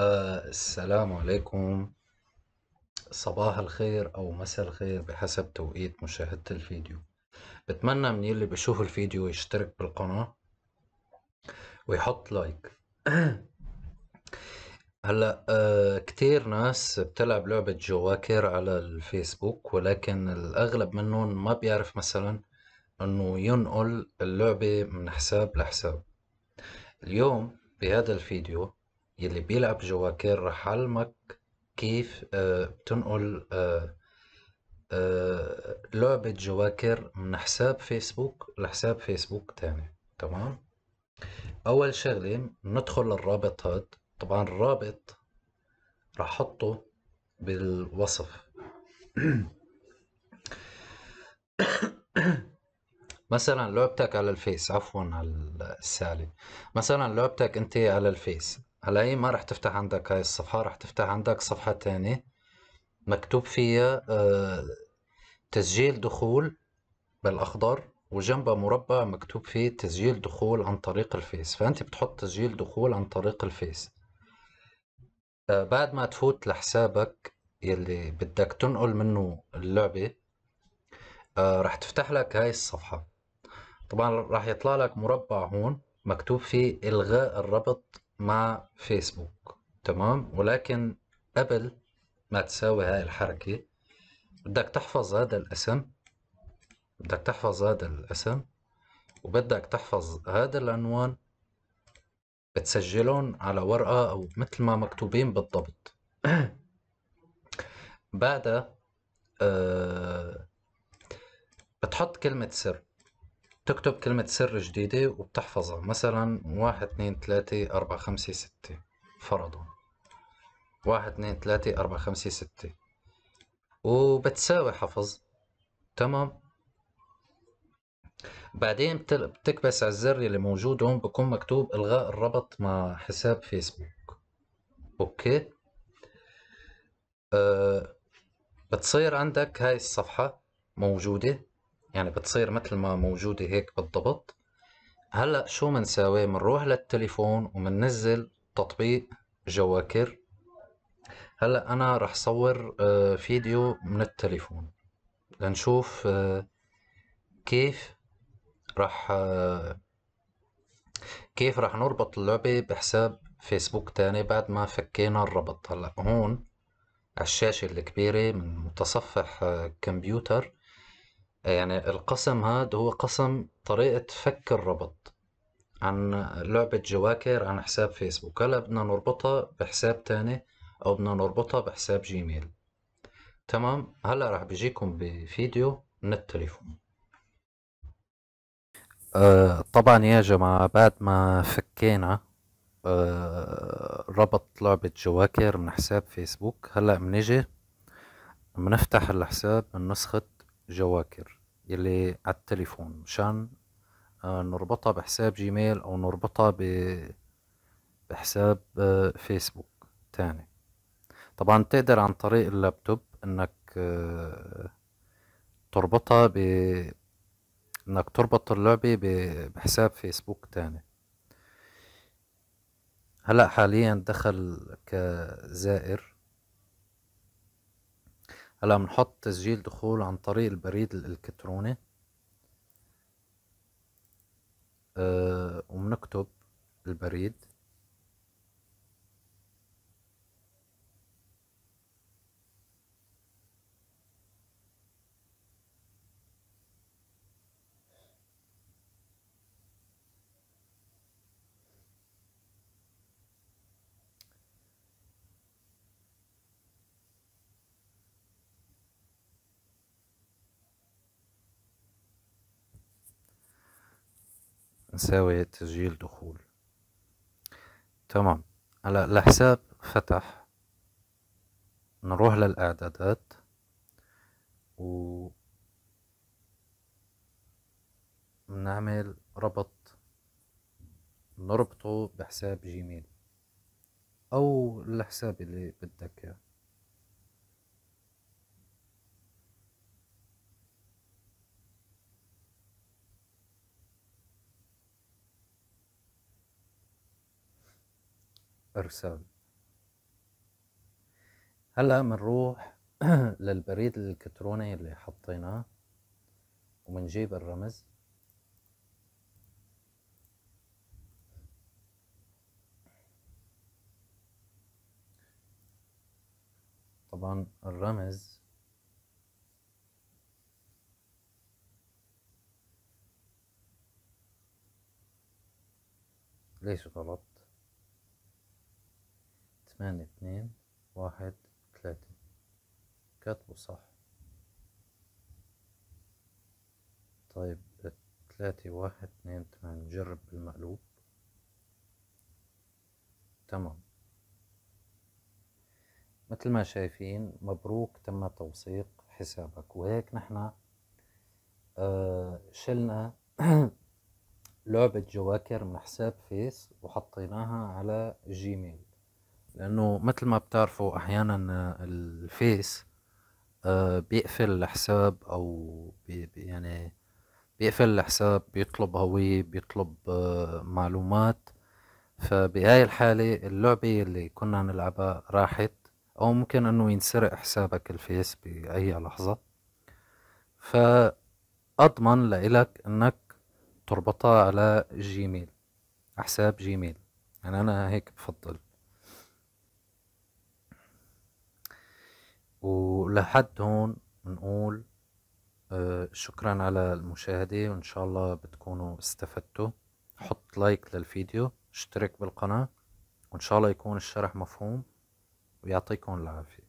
السلام عليكم صباح الخير أو مساء الخير بحسب توقيت مشاهدة الفيديو بتمنى من يلي بشوف الفيديو يشترك بالقناة ويحط لايك هلا آه كتير ناس بتلعب لعبة جواكر على الفيسبوك ولكن الأغلب منهم ما بيعرف مثلا إنه ينقل اللعبة من حساب لحساب اليوم بهذا الفيديو يلي بيلعب جواكر رح علمك كيف آه، بتنقل آه، آه، لعبة جواكر من حساب فيسبوك لحساب فيسبوك تاني تمام أول شغلة ندخل للرابط هاد طبعا الرابط رح احطه بالوصف مثلا لعبتك على الفيس عفوا على السالي مثلا لعبتك انت على الفيس على إيه، ما راح تفتح عندك هاي الصفحة راح تفتح عندك صفحة تانية مكتوب فيها آه، تسجيل دخول بالأخضر وجنبها مربع مكتوب فيه تسجيل دخول عن طريق الفيس فأنت بتحط تسجيل دخول عن طريق الفيس آه، بعد ما تفوت لحسابك يلي بدك تنقل منه اللعبة آه، راح تفتح لك هاي الصفحة طبعا راح يطلع لك مربع هون مكتوب فيه إلغاء الربط مع فيسبوك تمام ولكن قبل ما تساوي هاي الحركة بدك تحفظ هذا الاسم بدك تحفظ هذا الاسم وبدك تحفظ هذا العنوان بتسجلهم على ورقة أو مثل ما مكتوبين بالضبط بعدها آه، بتحط كلمة سر بتكتب كلمة سر جديدة وبتحفظها مثلا واحد اثنين ثلاثة أربعة خمسة ستة فرضا واحد اثنين ثلاثة أربعة خمسة ستة وبتساوي حفظ تمام بعدين بتكبس على الزر اللي موجود هون بكون مكتوب إلغاء الربط مع حساب فيسبوك أوكي أه بتصير عندك هاي الصفحة موجودة يعني بتصير مثل ما موجودة هيك بالضبط هلا شو منساوي منروح للتليفون ومننزل تطبيق جواكر هلا انا رح صور آه، فيديو من التليفون لنشوف آه، كيف رح آه، كيف رح نربط اللعبة بحساب فيسبوك تاني بعد ما فكينا الربط هلا هون على الشاشة الكبيرة من متصفح كمبيوتر يعني القسم هذا هو قسم طريقة فك الربط عن لعبة جواكر عن حساب فيسبوك هلا بدنا نربطها بحساب تاني أو بدنا نربطها بحساب جيميل تمام هلا رح بيجيكم بفيديو من التليفون أه طبعا يا جماعة بعد ما فكينا أه ربط لعبة جواكر من حساب فيسبوك هلا بنجي بنفتح الحساب من نسخة جواكر يلي على التليفون مشان آه، نربطها بحساب جيميل او نربطها بحساب آه، فيسبوك تاني طبعا تقدر عن طريق اللابتوب انك آه، تربطها ب انك تربط اللعبة بحساب فيسبوك تاني هلا حاليا دخل كزائر هلا بنحط تسجيل دخول عن طريق البريد الالكتروني أه وبنكتب البريد زاوية تسجيل دخول تمام هلا الحساب فتح نروح للإعدادات و نعمل ربط نربطه بحساب جيميل أو الحساب اللي بدك إياه إرسال هلأ بنروح للبريد الإلكتروني اللي حطيناه ومنجيب الرمز طبعا الرمز ليش غلط تمانية اتنين واحد تلاتة كاتبه صح طيب تلاتة واحد اتنين ثمانية جرب بالمقلوب تمام مثل ما شايفين مبروك تم توثيق حسابك وهيك نحن آه شلنا لعبة جواكر من حساب فيس وحطيناها على جيميل لانه مثل ما بتعرفوا احيانا آه، الفيس آه، بيقفل الحساب او بي يعني بيقفل الحساب بيطلب هوية بيطلب آه، معلومات فبهاي الحالة اللعبة اللي كنا نلعبها راحت أو ممكن أنه ينسرق حسابك الفيس بأي لحظة فأضمن لإلك أنك تربطها على جيميل حساب جيميل يعني أنا هيك بفضل ولحد هون بنقول آه، شكرا على المشاهدة وإن شاء الله بتكونوا استفدتوا حط لايك للفيديو اشترك بالقناة وإن شاء الله يكون الشرح مفهوم ويعطيكم العافية